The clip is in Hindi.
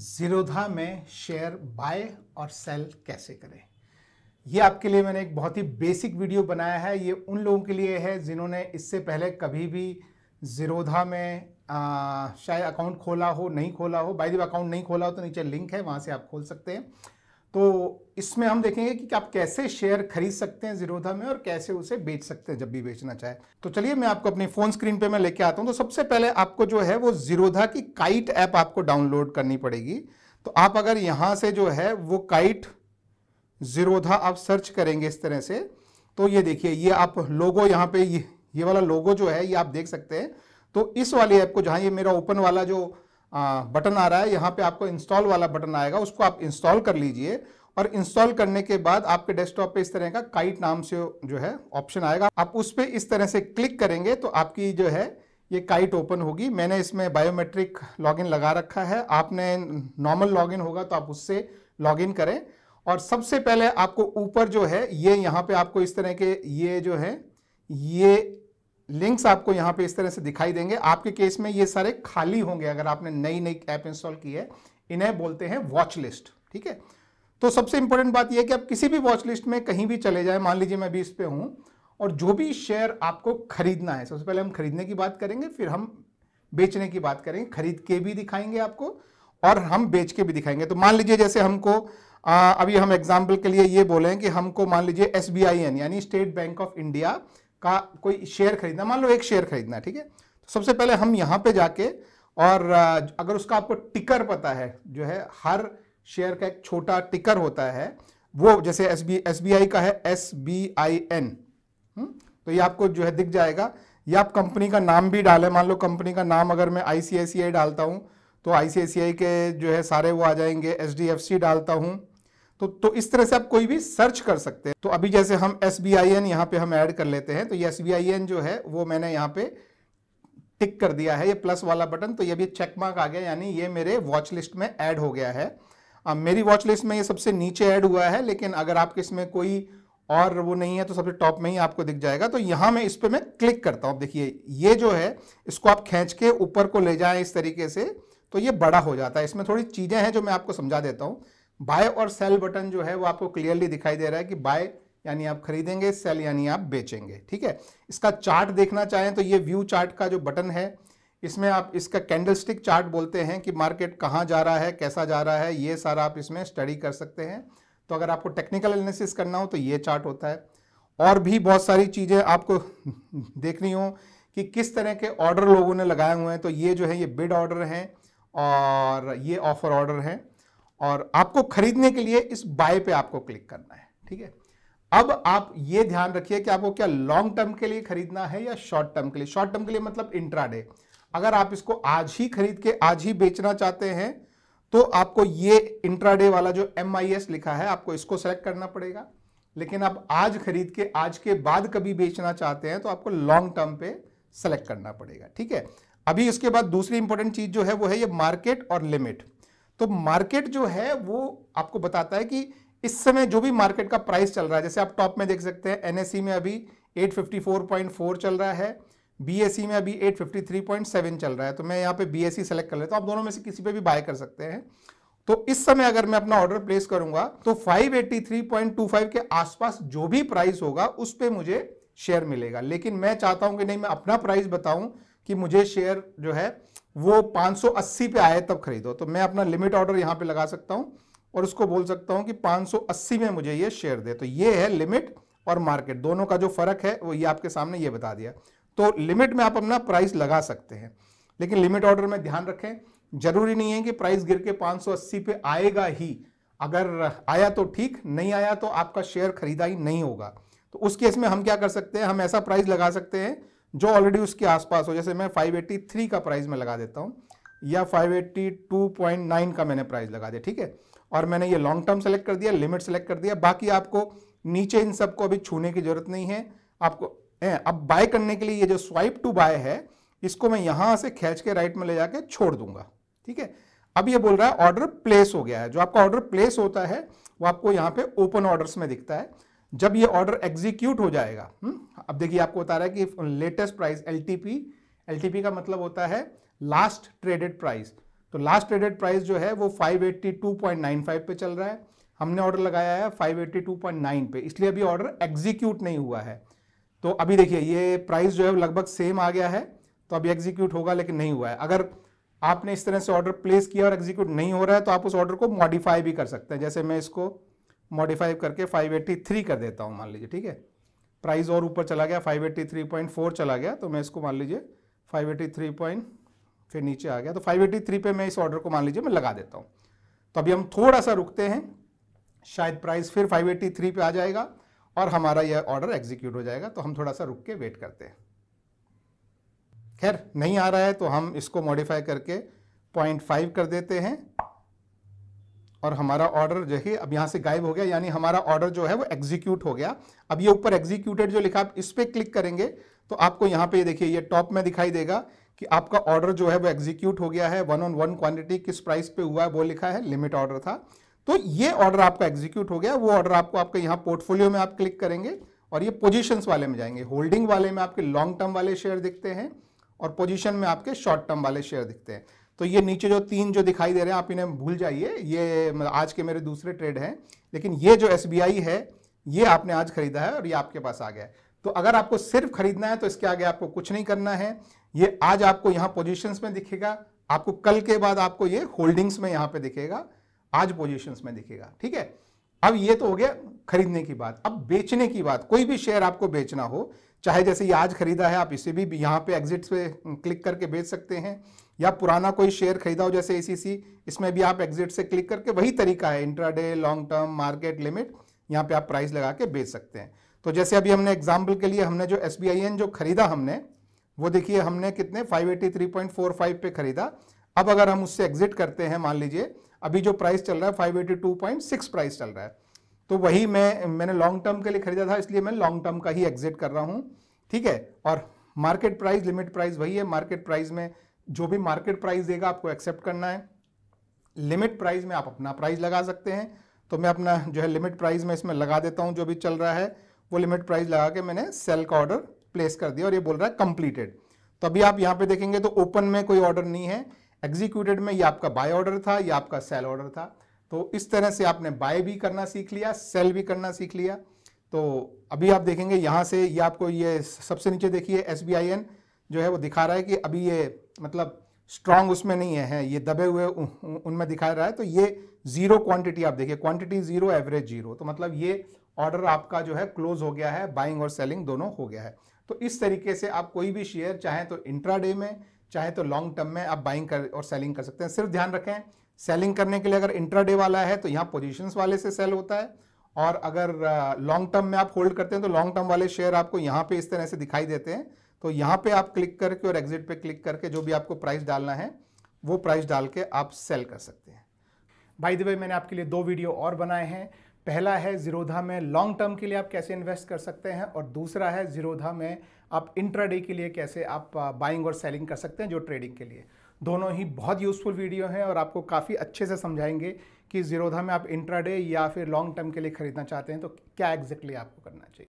जीरोधा में शेयर बाय और सेल कैसे करें ये आपके लिए मैंने एक बहुत ही बेसिक वीडियो बनाया है ये उन लोगों के लिए है जिन्होंने इससे पहले कभी भी जीरोधा में आ, शायद अकाउंट खोला हो नहीं खोला हो बाई दी अकाउंट नहीं खोला हो तो नीचे लिंक है वहाँ से आप खोल सकते हैं तो इसमें हम देखेंगे कि आप कैसे शेयर खरीद सकते हैं जीरोधा में और कैसे उसे बेच सकते हैं जब भी बेचना चाहे तो चलिए मैं आपको अपनी फोन स्क्रीन पे मैं लेके आता हूं तो सबसे पहले आपको जो है वो जीरोधा की काइट ऐप आपको डाउनलोड करनी पड़ेगी तो आप अगर यहां से जो है वो काइट जीरोधा आप सर्च करेंगे इस तरह से तो ये देखिए ये आप लोगो यहाँ पे ये ये वाला लोगो जो है ये आप देख सकते हैं तो इस वाली ऐप को जहाँ ये मेरा ओपन वाला जो बटन आ रहा है यहाँ पे आपको इंस्टॉल वाला बटन आएगा उसको आप इंस्टॉल कर लीजिए और इंस्टॉल करने के बाद आपके डेस्कटॉप पे इस तरह का काइट नाम से जो है ऑप्शन आएगा आप उस पर इस तरह से क्लिक करेंगे तो आपकी जो है ये काइट ओपन होगी मैंने इसमें बायोमेट्रिक लॉगिन लगा रखा है आपने नॉर्मल लॉगिन होगा तो आप उससे लॉगिन करें और सबसे पहले आपको ऊपर जो है ये यहाँ पे आपको इस तरह के ये जो है ये लिंक्स आपको यहाँ पे इस तरह से दिखाई देंगे आपके केस में ये सारे खाली होंगे अगर आपने नई नई ऐप इंस्टॉल की है इन्हें बोलते हैं वॉच लिस्ट ठीक है तो सबसे इंपॉर्टेंट बात यह कि आप किसी भी वॉच लिस्ट में कहीं भी चले जाए मान लीजिए मैं भी इस पर हूँ और जो भी शेयर आपको खरीदना है सबसे पहले हम खरीदने की बात करेंगे फिर हम बेचने की बात करेंगे खरीद के भी दिखाएंगे आपको और हम बेच के भी दिखाएंगे तो मान लीजिए जैसे हमको आ, अभी हम एग्जाम्पल के लिए ये बोले कि हमको मान लीजिए एस यानी स्टेट बैंक ऑफ इंडिया का कोई शेयर खरीदना मान लो एक शेयर खरीदना है ठीक है तो सबसे पहले हम यहाँ पे जाके और अगर उसका आपको टिकर पता है जो है हर शेयर का एक छोटा टिकर होता है वो जैसे S B S B I का है एस बी आई एन तो ये आपको जो है दिख जाएगा या आप कंपनी का नाम भी डालें मान लो कंपनी का नाम अगर मैं आई सी आई सी आई डालता हूँ तो आई सी आई सी आई के जो है सारे वो आ जाएंगे एच डी एफ सी डालता हूँ तो तो इस तरह से आप कोई भी सर्च कर सकते हैं तो अभी जैसे हम एस बी आई एन यहाँ पे हम ऐड कर लेते हैं तो ये एस बी आई एन जो है वो मैंने यहाँ पे टिक कर दिया है ये प्लस वाला बटन तो ये भी चेक मार्क आ गया यानी ये मेरे वॉच लिस्ट में ऐड हो गया है अब मेरी वॉच लिस्ट में ये सबसे नीचे ऐड हुआ है लेकिन अगर आपके इसमें कोई और वो नहीं है तो सबसे टॉप में ही आपको दिख जाएगा तो यहाँ मैं इस पर मैं क्लिक करता हूँ देखिए ये जो है इसको आप खींच के ऊपर को ले जाएं इस तरीके से तो ये बड़ा हो जाता है इसमें थोड़ी चीज़ें हैं जो मैं आपको समझा देता हूँ बाय और सेल बटन जो है वो आपको क्लियरली दिखाई दे रहा है कि बाय यानी आप खरीदेंगे सेल यानी आप बेचेंगे ठीक है इसका चार्ट देखना चाहें तो ये व्यू चार्ट का जो बटन है इसमें आप इसका कैंडलस्टिक चार्ट बोलते हैं कि मार्केट कहाँ जा रहा है कैसा जा रहा है ये सारा आप इसमें स्टडी कर सकते हैं तो अगर आपको टेक्निकल एनालिसिस करना हो तो ये चार्ट होता है और भी बहुत सारी चीज़ें आपको देखनी हो कि किस तरह के ऑर्डर लोगों ने लगाए हुए हैं तो ये जो है ये बिड ऑर्डर हैं और ये ऑफर ऑर्डर हैं और आपको खरीदने के लिए इस बाय पे आपको क्लिक करना है ठीक है अब आप ये ध्यान रखिए कि आपको क्या लॉन्ग टर्म के लिए खरीदना है या शॉर्ट टर्म के लिए शॉर्ट टर्म के लिए मतलब इंट्राडे अगर आप इसको आज ही खरीद के आज ही बेचना चाहते हैं तो आपको ये इंट्राडे वाला जो एम लिखा है आपको इसको सेलेक्ट करना पड़ेगा लेकिन आप आज खरीद के आज के बाद कभी बेचना चाहते हैं तो आपको लॉन्ग टर्म पे सेलेक्ट करना पड़ेगा ठीक है अभी इसके बाद दूसरी इंपॉर्टेंट चीज जो है वो है ये मार्केट और लिमिट तो मार्केट जो है वो आपको बताता है कि इस समय जो भी मार्केट का प्राइस चल रहा है जैसे आप टॉप में देख सकते हैं एनएससी में अभी 854.4 चल रहा है बीएससी में अभी 853.7 चल रहा है तो मैं यहाँ पे बीएससी सेलेक्ट कर लेता हूँ आप दोनों में से किसी पे भी बाय कर सकते हैं तो इस समय अगर मैं अपना ऑर्डर प्लेस करूंगा तो 583.25 के आसपास जो भी प्राइस होगा उस पर मुझे शेयर मिलेगा लेकिन मैं चाहता हूं कि नहीं मैं अपना प्राइस बताऊं कि मुझे शेयर जो है वो 580 पे आए तब खरीदो तो मैं अपना लिमिट ऑर्डर यहां पे लगा सकता हूं और उसको बोल सकता हूं कि 580 में मुझे ये शेयर दे तो ये है लिमिट और मार्केट दोनों का जो फ़र्क है वो ये आपके सामने ये बता दिया तो लिमिट में आप अपना प्राइस लगा सकते हैं लेकिन लिमिट ऑर्डर में ध्यान रखें जरूरी नहीं है कि प्राइस गिर के 580 पे आएगा ही अगर आया तो ठीक नहीं आया तो आपका शेयर खरीदा ही नहीं होगा तो उस केस में हम क्या कर सकते हैं हम ऐसा प्राइस लगा सकते हैं जो ऑलरेडी उसके आसपास हो जैसे मैं 583 का प्राइस में लगा देता हूँ या 582.9 का मैंने प्राइस लगा दिया ठीक है और मैंने ये लॉन्ग टर्म सेलेक्ट कर दिया लिमिट सेलेक्ट कर दिया बाकी आपको नीचे इन सबको अभी छूने की जरूरत नहीं है आपको ए, अब बाय करने के लिए ये जो स्वाइप टू बाय है इसको मैं यहाँ से खींच के राइट में ले जाके छोड़ दूंगा ठीक है अब ये बोल रहा है ऑर्डर प्लेस हो गया है जो आपका ऑर्डर प्लेस होता है वो आपको यहाँ पे ओपन ऑर्डर्स में दिखता है जब ये ऑर्डर एग्जीक्यूट हो जाएगा हुँ? हम्म, अब देखिए आपको बता रहा है कि लेटेस्ट प्राइस एल टी का मतलब होता है लास्ट ट्रेडेड प्राइस तो लास्ट ट्रेडेड प्राइस जो है वो 582.95 पे चल रहा है हमने ऑर्डर लगाया है 582.9 पे इसलिए अभी ऑर्डर एग्जीक्यूट नहीं हुआ है तो अभी देखिए ये प्राइस जो है लगभग सेम आ गया है तो अभी एग्जीक्यूट होगा लेकिन नहीं हुआ है अगर आपने इस तरह से ऑर्डर प्लेस किया और एग्जीक्यूट नहीं हो रहा है तो आप उस ऑर्डर को मॉडिफाई भी कर सकते हैं जैसे मैं इसको मॉडिफाई करके 583 कर देता हूँ मान लीजिए ठीक है प्राइस और ऊपर चला गया 583.4 चला गया तो मैं इसको मान लीजिए 583 पॉइंट फिर नीचे आ गया तो 583 पे मैं इस ऑर्डर को मान लीजिए मैं लगा देता हूँ तो अभी हम थोड़ा सा रुकते हैं शायद प्राइस फिर 583 पे आ जाएगा और हमारा यह ऑर्डर एग्जीक्यूट हो जाएगा तो हम थोड़ा सा रुक के वेट करते हैं खैर नहीं आ रहा है तो हम इसको मॉडिफाई करके पॉइंट कर देते हैं और हमारा ऑर्डर जो है अब यहाँ से गायब हो गया यानी हमारा ऑर्डर जो है वो एग्जीक्यूट हो गया अब ये ऊपर एग्जीक्यूटेड जो लिखा आप इस पर क्लिक करेंगे तो आपको यहाँ पे देखिए ये टॉप में दिखाई देगा कि आपका ऑर्डर जो है वो एग्जीक्यूट हो गया है वन ऑन वन क्वांटिटी किस प्राइस पे हुआ है वो लिखा है लिमिट ऑर्डर था तो ये ऑर्डर आपका एग्जीक्यूट हो गया वो ऑर्डर आपको आपके यहाँ पोर्टफोलियो में आप क्लिक करेंगे और ये पोजिशन वाले में जाएंगे होल्डिंग वाले में आपके लॉन्ग टर्म वाले शेयर दिखते हैं और पोजिशन में आपके शॉर्ट टर्म वाले शेयर दिखते हैं तो ये नीचे जो तीन जो दिखाई दे रहे हैं आप इन्हें भूल जाइए ये मतलब, आज के मेरे दूसरे ट्रेड हैं लेकिन ये जो एस है ये आपने आज खरीदा है और ये आपके पास आ गया है तो अगर आपको सिर्फ खरीदना है तो इसके आगे आपको कुछ नहीं करना है ये आज आपको यहाँ पोजीशंस में दिखेगा आपको कल के बाद आपको ये होल्डिंग्स में यहाँ पे दिखेगा आज पोजीशंस में दिखेगा ठीक है अब ये तो हो गया खरीदने की बात अब बेचने की बात कोई भी शेयर आपको बेचना हो चाहे जैसे ये आज खरीदा है आप इसे भी यहाँ पे एग्जिट पे क्लिक करके बेच सकते हैं या पुराना कोई शेयर खरीदा हो जैसे एसीसी इसमें भी आप एग्जिट से क्लिक करके वही तरीका है intraday long term market limit यहाँ पे आप प्राइस लगा के बेच सकते हैं तो जैसे अभी हमने एग्जाम्पल के लिए हमने जो एस जो खरीदा हमने वो देखिए हमने कितने 583.45 पे खरीदा अब अगर हम उससे एग्जिट करते हैं मान लीजिए अभी जो प्राइस चल रहा है 582.6 प्राइस चल रहा है तो वही मैं मैंने लॉन्ग टर्म के लिए खरीदा था इसलिए मैं लॉन्ग टर्म का ही एग्जिट कर रहा हूँ ठीक है और मार्केट प्राइस लिमिट प्राइस वही है मार्केट प्राइस में जो भी मार्केट प्राइस देगा आपको एक्सेप्ट करना है लिमिट प्राइस में आप अपना प्राइस लगा सकते हैं तो मैं अपना जो है लिमिट प्राइस में इसमें लगा देता हूँ जो भी चल रहा है वो लिमिट प्राइस लगा के मैंने सेल का ऑर्डर प्लेस कर दिया और ये बोल रहा है कंप्लीटेड तो अभी आप यहाँ पे देखेंगे तो ओपन में कोई ऑर्डर नहीं है एग्जीक्यूटेड में ये आपका बाय ऑर्डर था या आपका सेल ऑर्डर था तो इस तरह से आपने बाय भी करना सीख लिया सेल भी करना सीख लिया तो अभी आप देखेंगे यहाँ से ये आपको ये सबसे नीचे देखिए एस जो है वो दिखा रहा है कि अभी ये मतलब स्ट्रांग उसमें नहीं है ये दबे हुए उनमें दिखा रहा है तो ये जीरो क्वांटिटी आप देखिए क्वांटिटी जीरो एवरेज जीरो तो मतलब ये ऑर्डर आपका जो है क्लोज हो गया है बाइंग और सेलिंग दोनों हो गया है तो इस तरीके से आप कोई भी शेयर चाहे तो इंट्राडे में चाहे तो लॉन्ग टर्म में आप बाइंग कर और सेलिंग कर सकते हैं सिर्फ ध्यान रखें सेलिंग करने के लिए अगर इंट्राडे वाला है तो यहाँ पोजिशन वाले से सेल होता है और अगर लॉन्ग टर्म में आप होल्ड करते हैं तो लॉन्ग टर्म वाले शेयर आपको यहाँ पे इस तरह से दिखाई देते हैं तो यहाँ पे आप क्लिक करके और एग्जिट पे क्लिक करके जो भी आपको प्राइस डालना है वो प्राइस डाल के आप सेल कर सकते हैं भाई दिवाई मैंने आपके लिए दो वीडियो और बनाए हैं पहला है ज़ीरोधा में लॉन्ग टर्म के लिए आप कैसे इन्वेस्ट कर सकते हैं और दूसरा है ज़ीरोधा में आप इंट्राडे के लिए कैसे आप बाइंग और सेलिंग कर सकते हैं जो ट्रेडिंग के लिए दोनों ही बहुत यूज़फुल वीडियो हैं और आपको काफ़ी अच्छे से समझाएंगे कि ज़ीरोधा में आप इंट्राडे या फिर लॉन्ग टर्म के लिए ख़रीदना चाहते हैं तो क्या एग्जैक्टली exactly आपको करना चाहिए